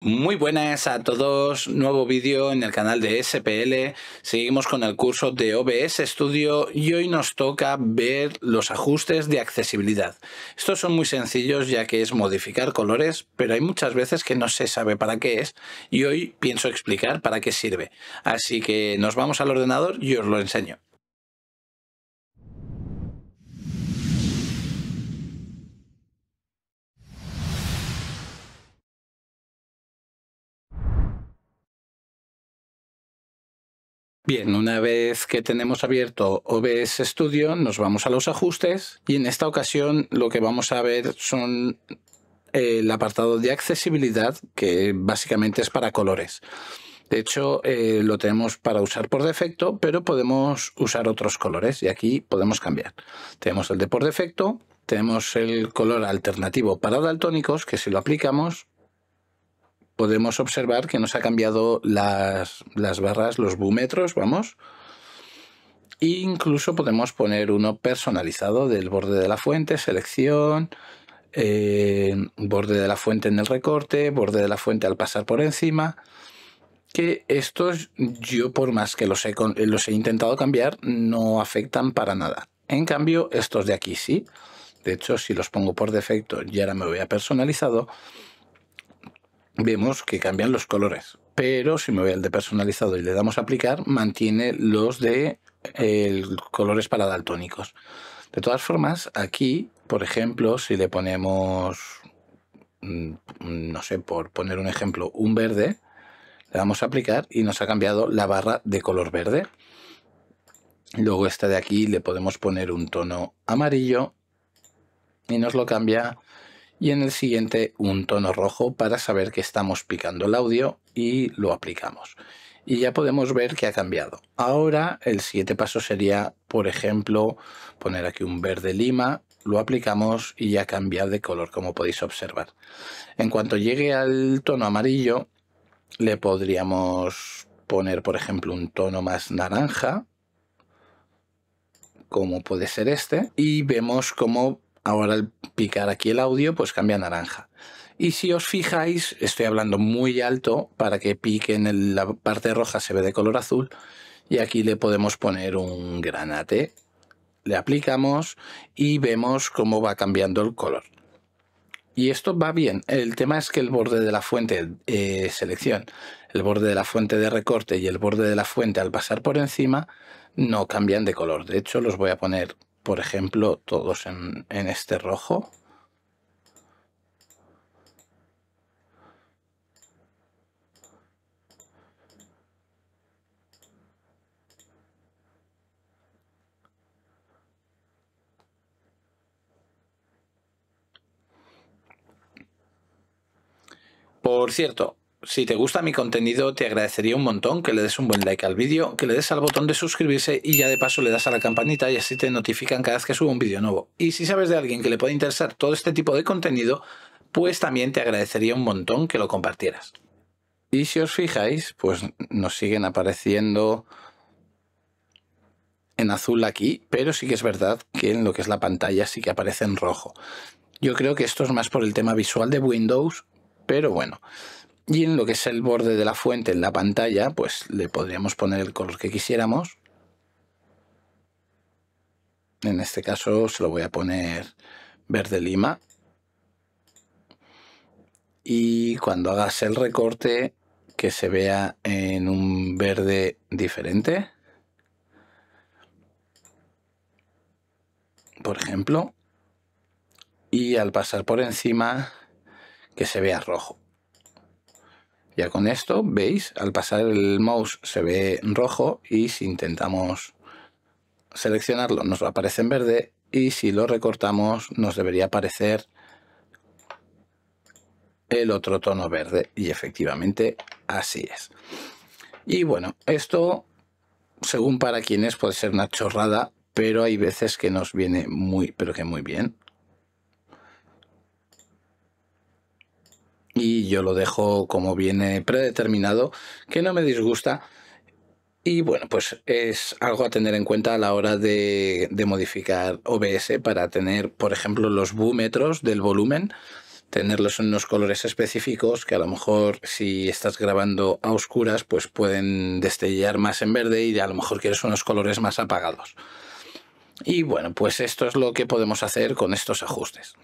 Muy buenas a todos, nuevo vídeo en el canal de SPL, seguimos con el curso de OBS Studio y hoy nos toca ver los ajustes de accesibilidad. Estos son muy sencillos ya que es modificar colores, pero hay muchas veces que no se sabe para qué es y hoy pienso explicar para qué sirve. Así que nos vamos al ordenador y os lo enseño. Bien, una vez que tenemos abierto OBS Studio, nos vamos a los ajustes y en esta ocasión lo que vamos a ver son eh, el apartado de accesibilidad, que básicamente es para colores. De hecho, eh, lo tenemos para usar por defecto, pero podemos usar otros colores y aquí podemos cambiar. Tenemos el de por defecto, tenemos el color alternativo para daltónicos, que si lo aplicamos podemos observar que nos ha cambiado las, barras, los búmetros, vamos. incluso podemos poner uno personalizado del borde de la fuente, selección, eh, borde de la fuente en el recorte, borde de la fuente al pasar por encima. Que estos yo por más que los he, los he intentado cambiar no afectan para nada. En cambio estos de aquí sí. De hecho si los pongo por defecto y ahora me voy a personalizado vemos que cambian los colores. Pero si me voy al de personalizado y le damos a aplicar, mantiene los de colores para daltónicos. De todas formas, aquí, por ejemplo, si le ponemos, mm, mm, no sé, por poner un ejemplo, un verde, le damos a aplicar y nos ha cambiado la barra de color verde. Luego esta de aquí le podemos poner un tono amarillo y nos lo cambia y en el siguiente un tono rojo para saber que estamos picando el audio y lo aplicamos. Y ya podemos ver que ha cambiado. Ahora el siguiente paso sería, por ejemplo, poner aquí un verde lima, lo aplicamos y ya cambia de color, como podéis observar. En cuanto llegue al tono amarillo, le podríamos poner, por ejemplo, un tono más naranja, como puede ser este, y vemos cómo Ahora al picar aquí el audio, pues cambia a naranja. Y si os fijáis, estoy hablando muy alto para que pique en la parte roja, se ve de color azul. Y aquí le podemos poner un granate. Le aplicamos y vemos cómo va cambiando el color. Y esto va bien. El tema es que el borde de la fuente eh, selección, el borde de la fuente de recorte y el borde de la fuente al pasar por encima no cambian de color. De hecho, los voy a poner por ejemplo, todos en, en este rojo. Por cierto, si te gusta mi contenido, te agradecería un montón que le des un buen like al vídeo, que le des al botón de suscribirse y ya de paso le das a la campanita y así te notifican cada vez que subo un vídeo nuevo. Y si sabes de alguien que le puede interesar todo este tipo de contenido, pues también te agradecería un montón que lo compartieras. Y si os fijáis, pues nos siguen apareciendo en azul aquí, pero sí que es verdad que en lo que es la pantalla sí que aparece en rojo. Yo creo que esto es más por el tema visual de Windows, pero bueno. Y en lo que es el borde de la fuente, en la pantalla, pues le podríamos poner el color que quisiéramos. En este caso se lo voy a poner verde lima. Y cuando hagas el recorte, que se vea en un verde diferente. Por ejemplo. Y al pasar por encima, que se vea rojo. Ya con esto, veis, al pasar el mouse se ve rojo y si intentamos seleccionarlo nos aparece en verde y si lo recortamos nos debería aparecer el otro tono verde y efectivamente así es. Y bueno, esto según para quienes puede ser una chorrada, pero hay veces que nos viene muy, pero que muy bien. yo lo dejo como viene predeterminado, que no me disgusta. Y bueno, pues es algo a tener en cuenta a la hora de, de modificar OBS para tener, por ejemplo, los búmetros del volumen, tenerlos en unos colores específicos que a lo mejor si estás grabando a oscuras, pues pueden destellar más en verde y a lo mejor quieres unos colores más apagados. Y bueno, pues esto es lo que podemos hacer con estos ajustes.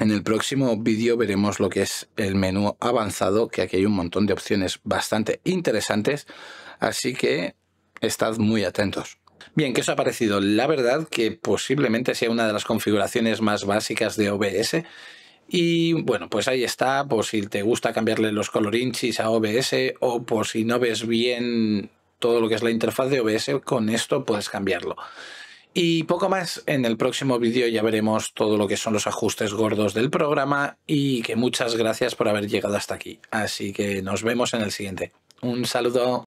En el próximo vídeo veremos lo que es el menú avanzado, que aquí hay un montón de opciones bastante interesantes, así que estad muy atentos. Bien, ¿qué os ha parecido? La verdad que posiblemente sea una de las configuraciones más básicas de OBS y bueno, pues ahí está, por si te gusta cambiarle los colorinchis a OBS o por si no ves bien todo lo que es la interfaz de OBS, con esto puedes cambiarlo. Y poco más, en el próximo vídeo ya veremos todo lo que son los ajustes gordos del programa y que muchas gracias por haber llegado hasta aquí. Así que nos vemos en el siguiente. Un saludo.